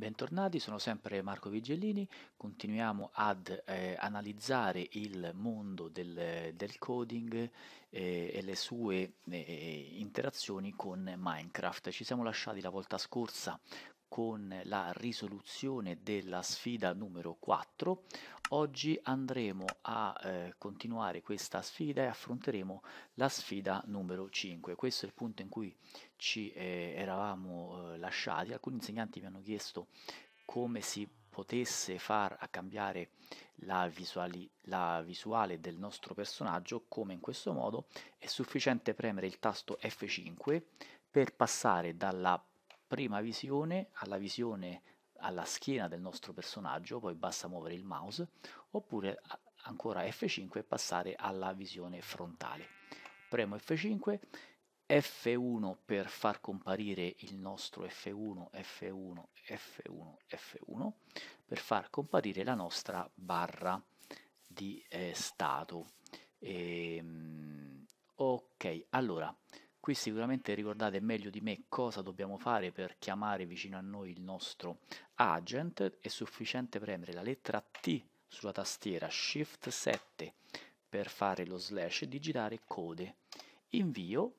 Bentornati, sono sempre Marco Vigellini, continuiamo ad eh, analizzare il mondo del, del coding eh, e le sue eh, interazioni con Minecraft. Ci siamo lasciati la volta scorsa con la risoluzione della sfida numero 4. Oggi andremo a eh, continuare questa sfida e affronteremo la sfida numero 5. Questo è il punto in cui ci eh, eravamo eh, lasciati. Alcuni insegnanti mi hanno chiesto come si potesse far a cambiare la, visuali, la visuale del nostro personaggio, come in questo modo è sufficiente premere il tasto F5 per passare dalla prima visione alla visione alla schiena del nostro personaggio, poi basta muovere il mouse, oppure ancora F5 e passare alla visione frontale. Premo F5, F1 per far comparire il nostro F1, F1, F1, F1, per far comparire la nostra barra di eh, stato. E, ehm, ok, allora Qui sicuramente ricordate meglio di me cosa dobbiamo fare per chiamare vicino a noi il nostro agent. È sufficiente premere la lettera T sulla tastiera Shift 7 per fare lo slash e digitare code. Invio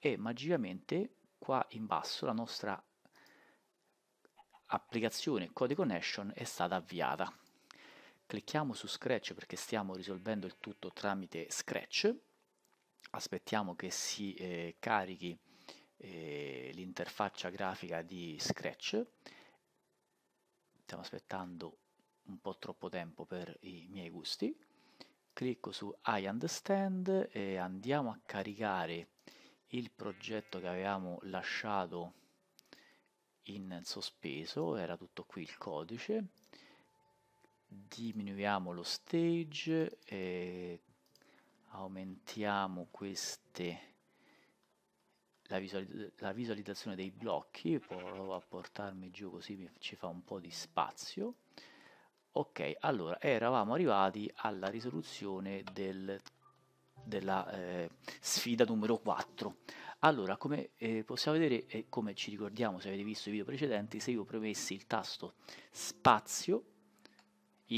e magicamente qua in basso la nostra applicazione Code Connection è stata avviata. Clicchiamo su Scratch perché stiamo risolvendo il tutto tramite Scratch aspettiamo che si eh, carichi eh, l'interfaccia grafica di Scratch stiamo aspettando un po' troppo tempo per i miei gusti clicco su I understand e andiamo a caricare il progetto che avevamo lasciato in sospeso era tutto qui il codice diminuiamo lo stage aumentiamo queste, la, visualizz la visualizzazione dei blocchi, provo a portarmi giù così ci fa un po' di spazio. Ok, allora eravamo arrivati alla risoluzione del, della eh, sfida numero 4. Allora, come eh, possiamo vedere e eh, come ci ricordiamo se avete visto i video precedenti, se io premessi il tasto spazio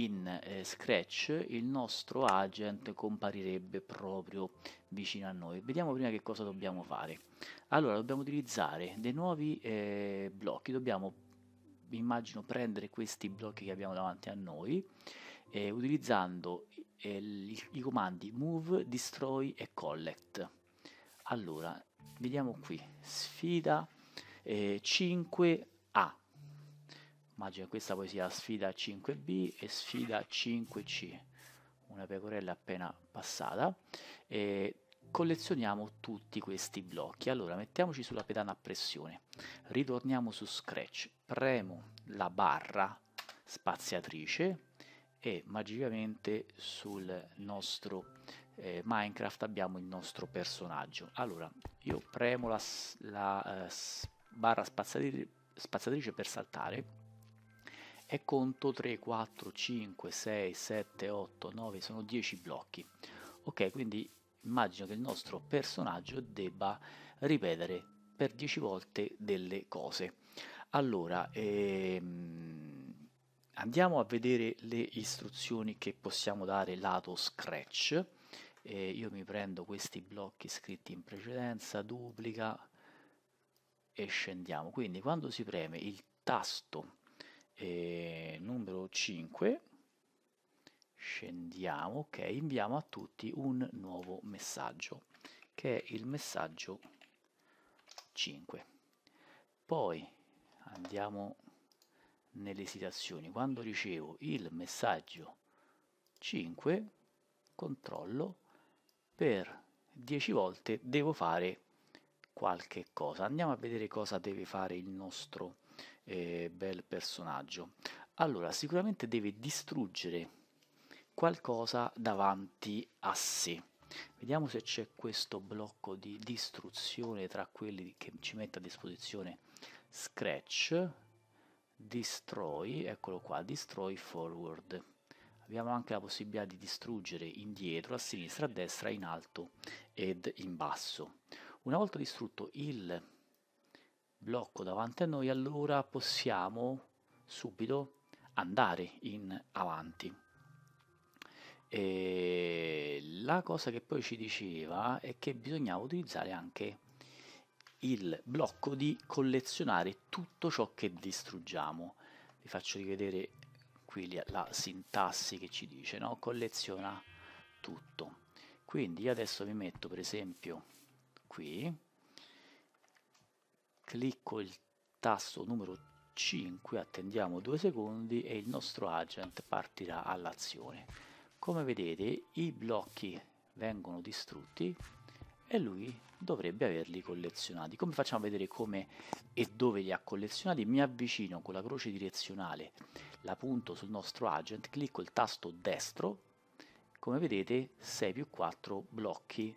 in eh, Scratch il nostro agent comparirebbe proprio vicino a noi. Vediamo prima che cosa dobbiamo fare. Allora, dobbiamo utilizzare dei nuovi eh, blocchi, dobbiamo immagino prendere questi blocchi che abbiamo davanti a noi eh, utilizzando eh, i, i comandi move, destroy e collect. Allora, vediamo qui, sfida 5A eh, immagino che questa poi sia sfida 5B e sfida 5C una pecorella appena passata e collezioniamo tutti questi blocchi allora mettiamoci sulla pedana a pressione ritorniamo su Scratch premo la barra spaziatrice e magicamente sul nostro eh, Minecraft abbiamo il nostro personaggio allora io premo la, la eh, barra spaziatrice per saltare e conto 3, 4, 5, 6, 7, 8, 9, sono 10 blocchi. Ok, quindi immagino che il nostro personaggio debba ripetere per 10 volte delle cose. Allora, ehm, andiamo a vedere le istruzioni che possiamo dare lato Scratch. Eh, io mi prendo questi blocchi scritti in precedenza, duplica e scendiamo. Quindi quando si preme il tasto eh, numero 5, scendiamo, ok, inviamo a tutti un nuovo messaggio, che è il messaggio 5. Poi andiamo nelle citazioni, quando ricevo il messaggio 5, controllo, per 10 volte devo fare qualche cosa. Andiamo a vedere cosa deve fare il nostro eh, bel personaggio. Allora, sicuramente deve distruggere qualcosa davanti a sé. Vediamo se c'è questo blocco di distruzione tra quelli che ci mette a disposizione Scratch, Destroy, eccolo qua, Destroy Forward. Abbiamo anche la possibilità di distruggere indietro, a sinistra, a destra, in alto ed in basso. Una volta distrutto il blocco davanti a noi, allora possiamo subito andare in avanti. E la cosa che poi ci diceva è che bisognava utilizzare anche il blocco di collezionare tutto ciò che distruggiamo. Vi faccio rivedere qui la sintassi che ci dice, no? colleziona tutto. Quindi io adesso vi metto per esempio qui clicco il tasto numero 5, attendiamo 2 secondi e il nostro agent partirà all'azione. Come vedete i blocchi vengono distrutti e lui dovrebbe averli collezionati. Come facciamo a vedere come e dove li ha collezionati? Mi avvicino con la croce direzionale, la punto sul nostro agent, clicco il tasto destro, come vedete 6 più 4 blocchi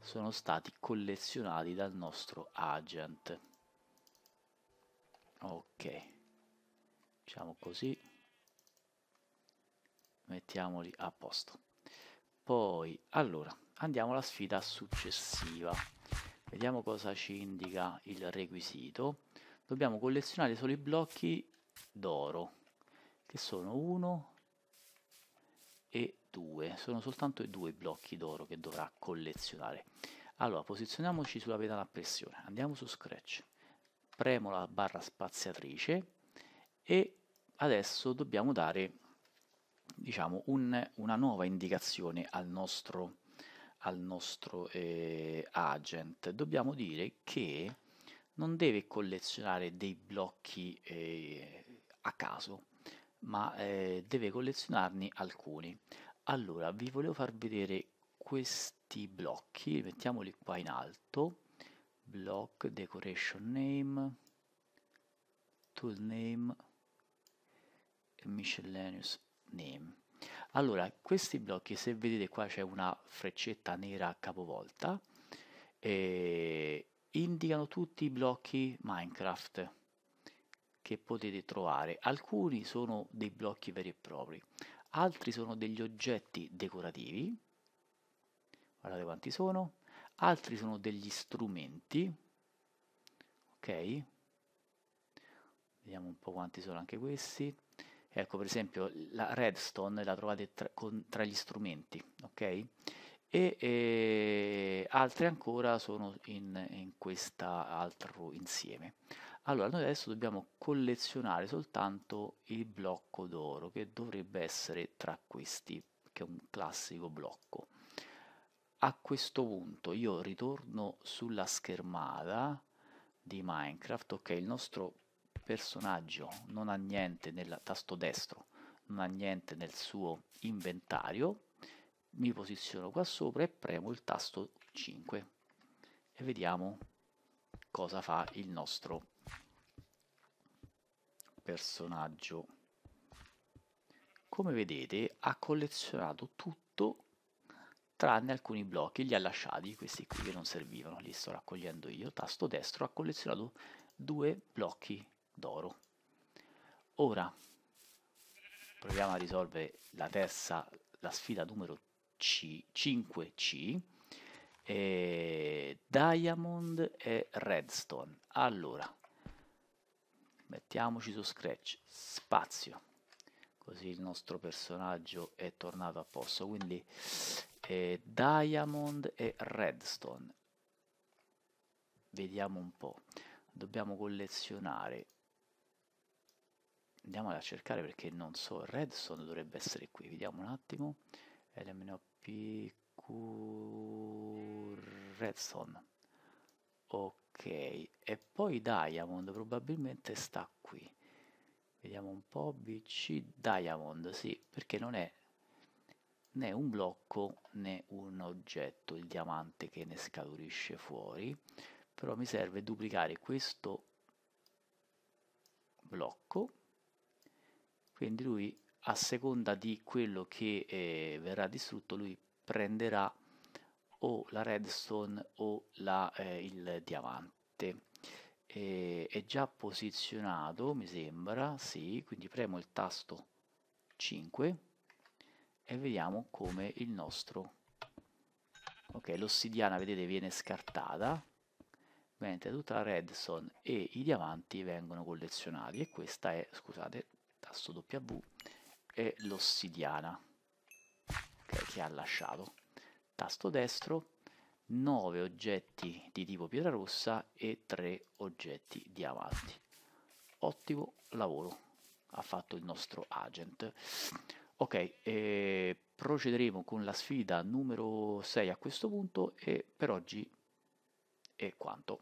sono stati collezionati dal nostro agent ok diciamo così mettiamoli a posto poi allora andiamo alla sfida successiva vediamo cosa ci indica il requisito dobbiamo collezionare solo i blocchi d'oro che sono 1 e 2 sono soltanto i due blocchi d'oro che dovrà collezionare allora posizioniamoci sulla pedana a pressione andiamo su scratch premo la barra spaziatrice e adesso dobbiamo dare diciamo, un, una nuova indicazione al nostro, al nostro eh, agent. Dobbiamo dire che non deve collezionare dei blocchi eh, a caso, ma eh, deve collezionarne alcuni. Allora, vi volevo far vedere questi blocchi, mettiamoli qua in alto, block decoration name tool name e miscellaneous name allora questi blocchi se vedete qua c'è una freccetta nera capovolta eh, indicano tutti i blocchi minecraft che potete trovare alcuni sono dei blocchi veri e propri altri sono degli oggetti decorativi guardate quanti sono altri sono degli strumenti, ok? Vediamo un po' quanti sono anche questi. Ecco, per esempio, la redstone la trovate tra, con, tra gli strumenti, ok? E, e altri ancora sono in, in altro insieme. Allora, noi adesso dobbiamo collezionare soltanto il blocco d'oro, che dovrebbe essere tra questi, che è un classico blocco a questo punto io ritorno sulla schermata di Minecraft, ok, il nostro personaggio non ha niente nel tasto destro, non ha niente nel suo inventario, mi posiziono qua sopra e premo il tasto 5 e vediamo cosa fa il nostro personaggio. Come vedete ha collezionato tutto tranne alcuni blocchi, li ha lasciati, questi qui che non servivano, li sto raccogliendo io, tasto destro ha collezionato due blocchi d'oro. Ora proviamo a risolvere la terza, la sfida numero C, 5C, eh, e Diamond e Redstone. Allora, mettiamoci su Scratch, spazio, così il nostro personaggio è tornato a posto, quindi eh, Diamond e Redstone. Vediamo un po'. Dobbiamo collezionare. Andiamo a cercare perché non so, Redstone dovrebbe essere qui. Vediamo un attimo. LMNOPQ Redstone. Ok, e poi Diamond probabilmente sta qui. Vediamo un po', BC Diamond, sì, perché non è né un blocco né un oggetto, il diamante che ne scaturisce fuori, però mi serve duplicare questo blocco, quindi lui a seconda di quello che eh, verrà distrutto lui prenderà o la redstone o la, eh, il diamante e, è già posizionato mi sembra sì quindi premo il tasto 5 e vediamo come il nostro ok l'ossidiana vedete viene scartata mentre tutta la redstone e i diamanti vengono collezionati e questa è scusate tasto W è l'ossidiana okay, che ha lasciato tasto destro 9 oggetti di tipo pietra rossa e 3 oggetti diamanti ottimo lavoro ha fatto il nostro agent Ok, eh, procederemo con la sfida numero 6 a questo punto e per oggi è quanto.